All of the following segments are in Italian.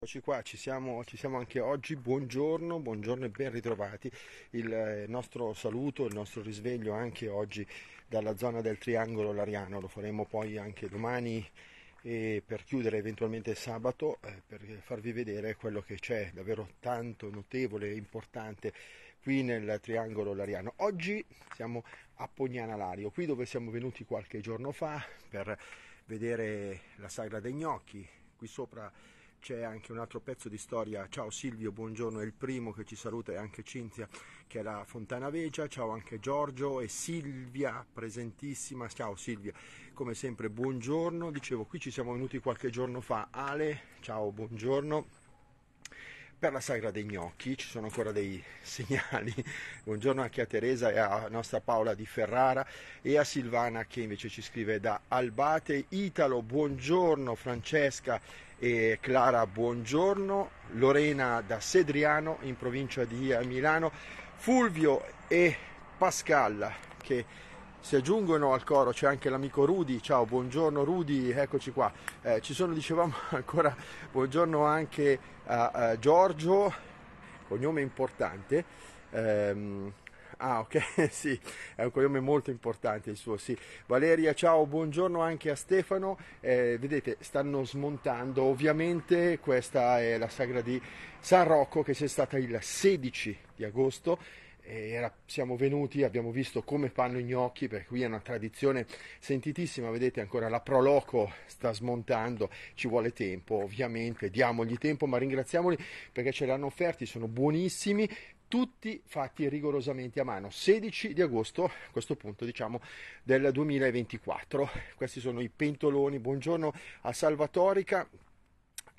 Eccoci qua, ci siamo, ci siamo, anche oggi, buongiorno, buongiorno e ben ritrovati. Il eh, nostro saluto, il nostro risveglio anche oggi dalla zona del Triangolo Lariano, lo faremo poi anche domani e per chiudere eventualmente sabato eh, per farvi vedere quello che c'è davvero tanto notevole e importante qui nel triangolo lariano. Oggi siamo a Pognana Lario, qui dove siamo venuti qualche giorno fa per vedere la sagra dei gnocchi, qui sopra c'è anche un altro pezzo di storia. Ciao Silvio, buongiorno, è il primo che ci saluta e anche Cinzia che è la Fontana Vegia. Ciao anche Giorgio e Silvia, presentissima. Ciao Silvia, come sempre buongiorno. Dicevo, qui ci siamo venuti qualche giorno fa. Ale, ciao, buongiorno per la sagra dei gnocchi, ci sono ancora dei segnali. Buongiorno anche a Teresa e a nostra Paola di Ferrara e a Silvana che invece ci scrive da Albate. Italo, buongiorno Francesca e Clara Buongiorno, Lorena da Sedriano in provincia di Milano, Fulvio e Pascal che si aggiungono al coro, c'è anche l'amico Rudy, ciao, buongiorno Rudy, eccoci qua. Eh, ci sono, dicevamo ancora, buongiorno anche a, a Giorgio, cognome importante, ehm, Ah, ok, sì, è un cognome molto importante il suo, sì. Valeria, ciao, buongiorno anche a Stefano. Eh, vedete, stanno smontando, ovviamente questa è la sagra di San Rocco che c'è stata il 16 di agosto. Eh, era, siamo venuti, abbiamo visto come fanno i gnocchi, perché qui è una tradizione sentitissima, vedete ancora la Proloco sta smontando, ci vuole tempo ovviamente, diamogli tempo, ma ringraziamoli perché ce l'hanno offerti, sono buonissimi, tutti fatti rigorosamente a mano. 16 di agosto, a questo punto diciamo del 2024. Questi sono i pentoloni. Buongiorno a Salvatorica,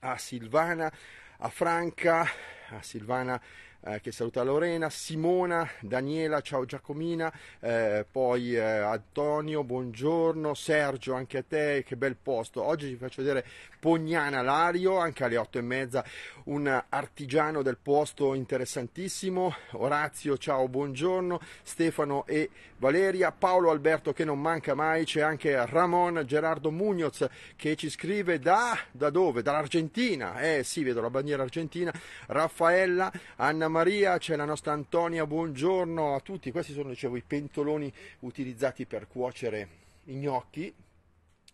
a Silvana, a Franca, a Silvana eh, che saluta Lorena, Simona, Daniela, ciao Giacomina, eh, poi eh, Antonio, buongiorno, Sergio anche a te, che bel posto. Oggi vi faccio vedere Pognana Lario, anche alle otto e mezza, un artigiano del posto interessantissimo. Orazio, ciao, buongiorno, Stefano e Valeria, Paolo Alberto che non manca mai, c'è anche Ramon Gerardo Mugnoz che ci scrive da, da dove? Dall'Argentina, eh sì, vedo la bandiera argentina, Raffaella, Anna Maria, c'è la nostra Antonia, buongiorno a tutti. Questi sono, dicevo, i pentoloni utilizzati per cuocere i gnocchi.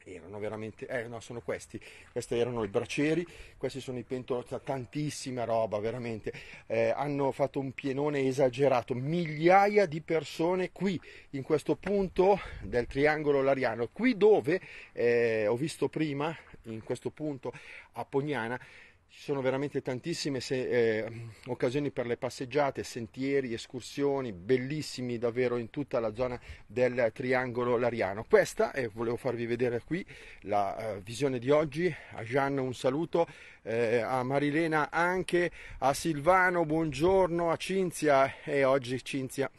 Erano veramente, eh no, sono questi, questi erano i braceri, questi sono i pentoloni, tantissima roba, veramente. Eh, hanno fatto un pienone esagerato, migliaia di persone qui, in questo punto del triangolo lariano, qui dove eh, ho visto prima, in questo punto a Pognana, ci sono veramente tantissime se, eh, occasioni per le passeggiate, sentieri, escursioni, bellissimi davvero in tutta la zona del triangolo lariano. Questa, e volevo farvi vedere qui la eh, visione di oggi, a Gian un saluto, eh, a Marilena anche, a Silvano buongiorno, a Cinzia e oggi Cinzia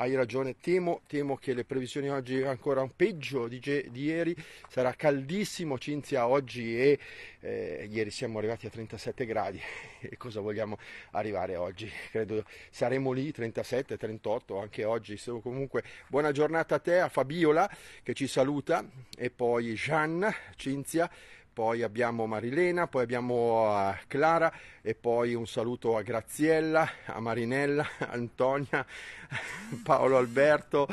hai ragione, temo, temo che le previsioni oggi ancora un peggio di, di ieri, sarà caldissimo Cinzia oggi e eh, ieri siamo arrivati a 37 gradi e cosa vogliamo arrivare oggi? Credo saremo lì 37, 38 anche oggi, so, comunque buona giornata a te, a Fabiola che ci saluta e poi Gian, Cinzia poi abbiamo Marilena, poi abbiamo eh, Clara e poi un saluto a Graziella, a Marinella, Antonia, Paolo Alberto.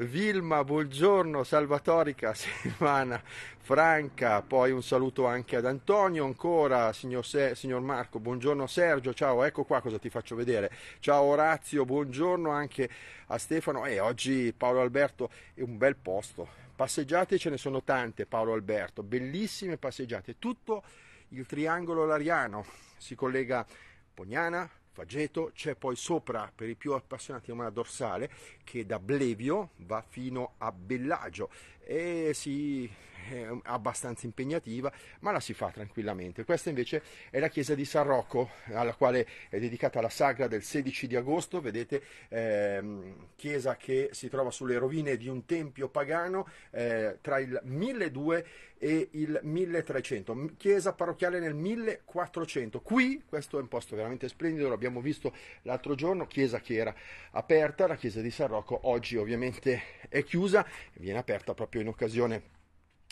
Vilma, buongiorno, Salvatorica, Silvana, Franca, poi un saluto anche ad Antonio ancora, signor, Se- signor, Marco, buongiorno Sergio, ciao, ecco qua cosa ti faccio vedere, ciao Orazio, buongiorno anche a Stefano e oggi Paolo Alberto è un bel posto, passeggiate ce ne sono tante Paolo Alberto, bellissime passeggiate, tutto il triangolo lariano si collega Pognana, fageto, c'è poi sopra per i più appassionati una dorsale che da Blevio va fino a Bellagio e si eh, abbastanza impegnativa, ma la si fa tranquillamente. Questa invece è la chiesa di San Rocco, alla quale è dedicata la sagra del 16 di agosto, vedete, ehm, chiesa che si trova sulle rovine di un tempio pagano eh, tra il 1200 e il 1300, chiesa parrocchiale nel 1400. Qui, questo è un posto veramente splendido, l'abbiamo visto l'altro giorno, chiesa che era aperta, la chiesa di San Rocco oggi ovviamente è chiusa, viene aperta proprio in occasione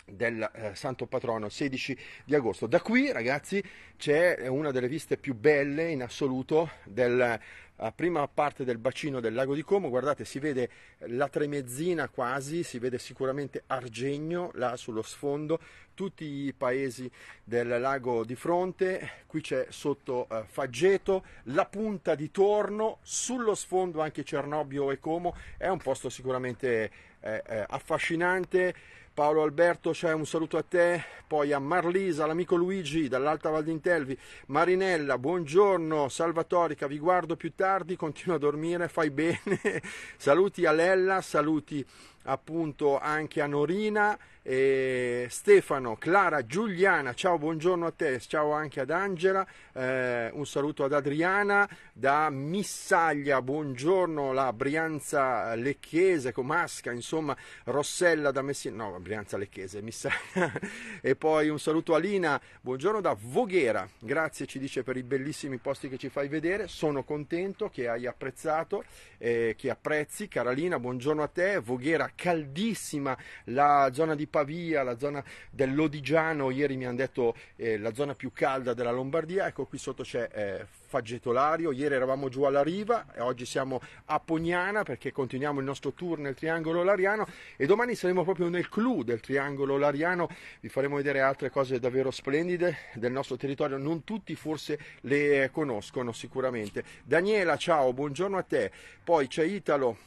del eh, Santo Patrono 16 di agosto. Da qui, ragazzi, c'è eh, una delle viste più belle in assoluto della eh, prima parte del bacino del lago di Como. Guardate, si vede la tremezzina quasi, si vede sicuramente Argegno là sullo sfondo, tutti i paesi del lago di fronte, qui c'è sotto eh, Faggeto, la punta di Torno, sullo sfondo anche Cernobbio e Como. È un posto sicuramente eh, eh, affascinante Paolo Alberto, c'è un saluto a te, poi a Marlisa, l'amico Luigi dall'Alta Val d'Intelvi, Marinella, buongiorno, Salvatorica, vi guardo più tardi, continua a dormire, fai bene, saluti a Lella, saluti appunto anche a Norina, eh, Stefano, Clara, Giuliana, ciao buongiorno a te, ciao anche ad Angela, eh, un saluto ad Adriana da Missaglia, buongiorno la Brianza Lecchese, Comasca, insomma Rossella da Messina, no Brianza Lecchese, Missaglia, e poi un saluto a Lina, buongiorno da Voghera, grazie ci dice per i bellissimi posti che ci fai vedere, sono contento che hai apprezzato, eh, che apprezzi, Carolina, buongiorno a te, Voghera caldissima la zona di Pavia, la zona dell'Odigiano, ieri mi hanno detto eh, la zona più calda della Lombardia, ecco qui sotto c'è eh, Faggetolario, ieri eravamo giù alla riva e oggi siamo a Pognana perché continuiamo il nostro tour nel Triangolo Lariano e domani saremo proprio nel clou del Triangolo Lariano, vi faremo vedere altre cose davvero splendide del nostro territorio, non tutti forse le conoscono sicuramente. Daniela, ciao, buongiorno a te. Poi c'è Italo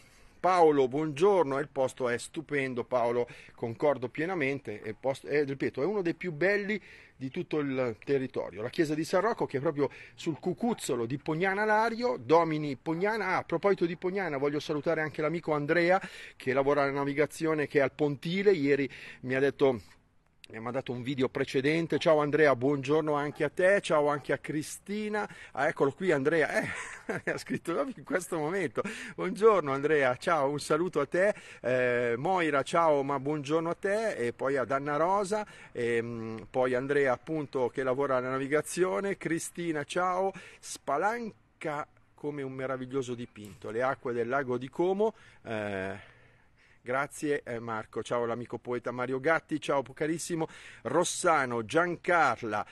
Paolo, buongiorno, il posto è stupendo Paolo, concordo pienamente, il posto, è, ripeto, è uno dei più belli di tutto il territorio. La chiesa di San Rocco che è proprio sul cucuzzolo di Pognana Lario, domini Pognana. Ah, a proposito di Pognana voglio salutare anche l'amico Andrea che lavora alla navigazione che è al Pontile, ieri mi ha detto mi ha mandato un video precedente. Ciao Andrea, buongiorno anche a te, ciao anche a Cristina. Ah, eccolo qui Andrea, eh, ha scritto proprio in questo momento. Buongiorno Andrea, ciao, un saluto a te. Eh, Moira, ciao, ma buongiorno a te. E poi ad Anna Rosa, e, ehm, poi Andrea appunto che lavora alla navigazione. Cristina, ciao. Spalanca come un meraviglioso dipinto. Le acque del lago di Como. Eh, Grazie eh, Marco, ciao l'amico poeta Mario Gatti, ciao carissimo Rossano, Giancarla.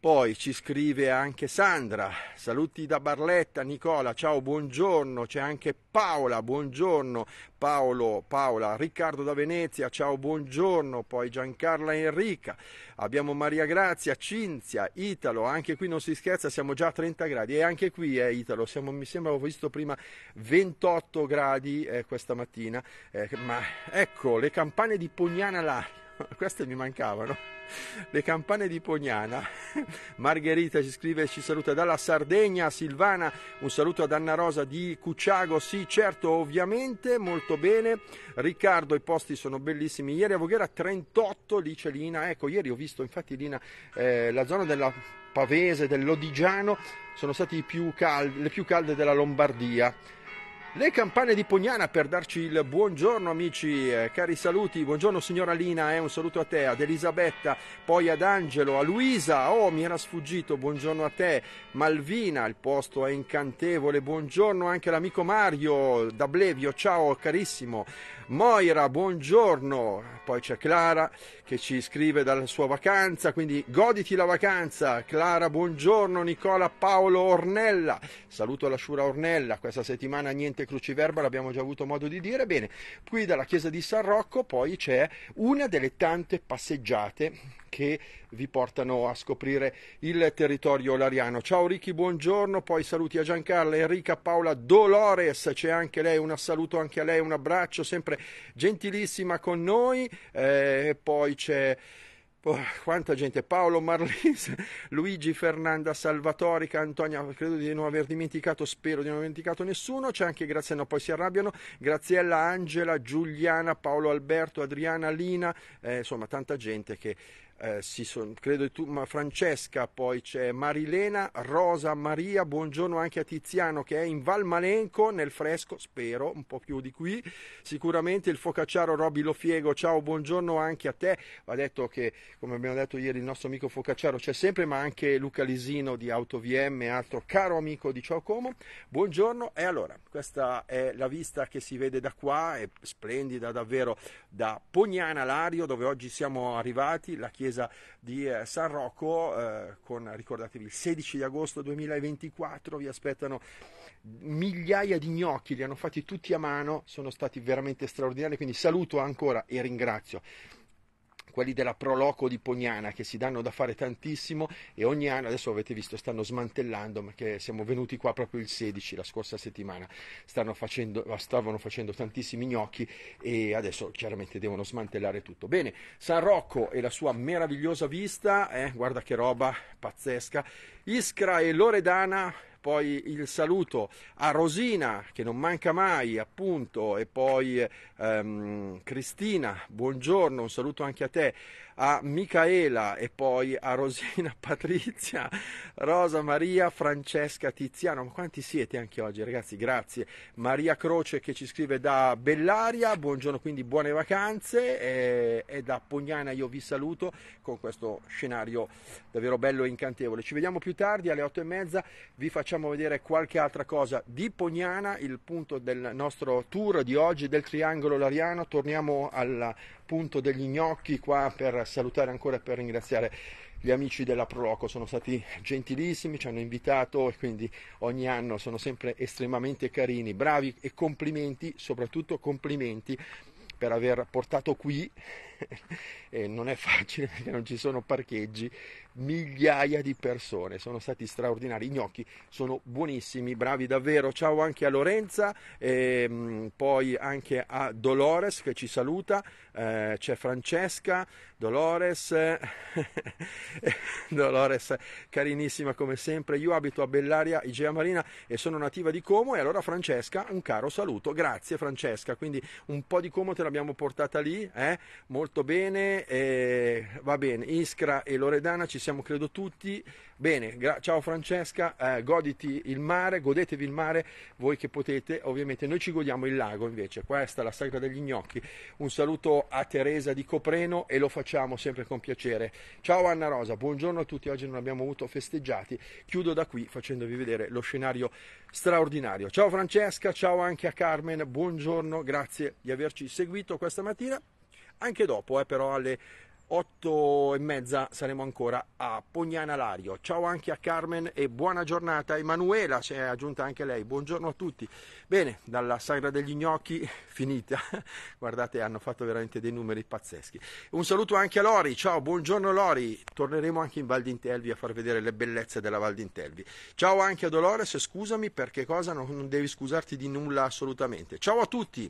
Poi ci scrive anche Sandra, saluti da Barletta, Nicola, ciao, buongiorno, c'è anche Paola, buongiorno, Paolo, Paola, Riccardo da Venezia, ciao, buongiorno, poi Giancarla Enrica, abbiamo Maria Grazia, Cinzia, Italo, anche qui non si scherza, siamo già a 30 gradi e anche qui è eh, Italo, siamo, mi sembra ho visto prima 28 gradi eh, questa mattina, eh, ma ecco le campane di Pugnana là queste mi mancavano. Le campane di Pognana. Margherita ci scrive e ci saluta dalla Sardegna. Silvana, un saluto ad Anna Rosa di Cucciago. Sì, certo, ovviamente, molto bene. Riccardo, i posti sono bellissimi. Ieri a Voghera 38, lì c'è Lina. Ecco, ieri ho visto infatti Lina, eh, la zona della Pavese, dell'Odigiano, sono state più calde, le più calde della Lombardia le campane di Pognana per darci il buongiorno amici, eh, cari saluti, buongiorno signora Lina, eh, un saluto a te, ad Elisabetta, poi ad Angelo, a Luisa, oh mi era sfuggito, buongiorno a te, Malvina, il posto è incantevole, buongiorno anche all'amico Mario da Blevio, ciao carissimo, Moira, buongiorno. Poi c'è Clara che ci scrive dalla sua vacanza, quindi goditi la vacanza. Clara, buongiorno. Nicola Paolo Ornella. Saluto la Sciura Ornella. Questa settimana niente cruciverba, l'abbiamo già avuto modo di dire. Bene, qui dalla chiesa di San Rocco poi c'è una delle tante passeggiate che vi portano a scoprire il territorio lariano. Ciao Ricky, buongiorno, poi saluti a Giancarlo, Enrica, Paola, Dolores, c'è anche lei, un saluto anche a lei, un abbraccio, sempre gentilissima con noi, eh, poi c'è... Oh, quanta gente, Paolo Marlis, Luigi Fernanda Salvatorica, Antonia, credo di non aver dimenticato, spero di non aver dimenticato nessuno, c'è anche Graziano, poi si arrabbiano, Graziella, Angela, Giuliana, Paolo Alberto, Adriana, Lina, eh, insomma tanta gente che eh, si sono, credo tu, ma Francesca, poi c'è Marilena, Rosa, Maria, buongiorno anche a Tiziano che è in Val Malenco nel fresco, spero, un po' più di qui, sicuramente il focacciaro Roby Lofiego, ciao, buongiorno anche a te, va detto che come abbiamo detto ieri il nostro amico focacciaro c'è sempre, ma anche Luca Lisino di AutoVM, altro caro amico di Ciao buongiorno e allora questa è la vista che si vede da qua, è splendida davvero da Pognana Lario dove oggi siamo arrivati, la chiesa chiesa di eh, San Rocco, eh, con, ricordatevi, il 16 di agosto 2024 vi aspettano migliaia di gnocchi, li hanno fatti tutti a mano, sono stati veramente straordinari, quindi saluto ancora e ringrazio quelli della Proloco di Pognana che si danno da fare tantissimo e ogni anno, adesso avete visto, stanno smantellando perché siamo venuti qua proprio il 16, la scorsa settimana, facendo, stavano facendo tantissimi gnocchi e adesso chiaramente devono smantellare tutto. Bene, San Rocco e la sua meravigliosa vista, eh, guarda che roba pazzesca, Iskra e Loredana poi il saluto a Rosina che non manca mai appunto e poi ehm, Cristina, buongiorno, un saluto anche a te, a Micaela e poi a Rosina, Patrizia, Rosa Maria, Francesca, Tiziano, ma quanti siete anche oggi ragazzi, grazie. Maria Croce che ci scrive da Bellaria, buongiorno quindi buone vacanze e, e da Pognana io vi saluto con questo scenario davvero bello e incantevole. Ci vediamo più tardi alle 8 e mezza, vi facciamo facciamo vedere qualche altra cosa di Pognana, il punto del nostro tour di oggi del Triangolo Lariano. Torniamo al punto degli gnocchi qua per salutare ancora e per ringraziare gli amici della Proloco sono stati gentilissimi, ci hanno invitato e quindi ogni anno sono sempre estremamente carini, bravi e complimenti, soprattutto complimenti per aver portato qui, non è facile perché non ci sono parcheggi, migliaia di persone. Sono stati straordinari, i gnocchi sono buonissimi, bravi davvero. Ciao anche a Lorenza, e, ehm, poi anche a Dolores che ci saluta, eh, c'è Francesca, Dolores, Dolores carinissima come sempre. Io abito a Bellaria, Igea Marina e sono nativa di Como e allora Francesca un caro saluto, grazie Francesca. Quindi un po' di Como te l'abbiamo portata lì, eh? molto bene, eh, va bene. Iskra e Loredana ci siamo siamo credo tutti. Bene, gra- ciao Francesca, eh, goditi il mare, godetevi il mare voi che potete, ovviamente noi ci godiamo il lago invece, questa è la sagra degli gnocchi. Un saluto a Teresa di Copreno e lo facciamo sempre con piacere. Ciao Anna Rosa, buongiorno a tutti, oggi non abbiamo avuto festeggiati, chiudo da qui facendovi vedere lo scenario straordinario. Ciao Francesca, ciao anche a Carmen, buongiorno, grazie di averci seguito questa mattina anche dopo, eh, però alle 8 e mezza saremo ancora a Pognana Lario. Ciao anche a Carmen e buona giornata. Emanuela si è aggiunta anche lei. Buongiorno a tutti. Bene, dalla sagra degli gnocchi finita. Guardate, hanno fatto veramente dei numeri pazzeschi. Un saluto anche a Lori. Ciao, buongiorno Lori. Torneremo anche in Val d'Intelvi a far vedere le bellezze della Val d'Intelvi. Ciao anche a Dolores. Scusami perché cosa non devi scusarti di nulla assolutamente. Ciao a tutti.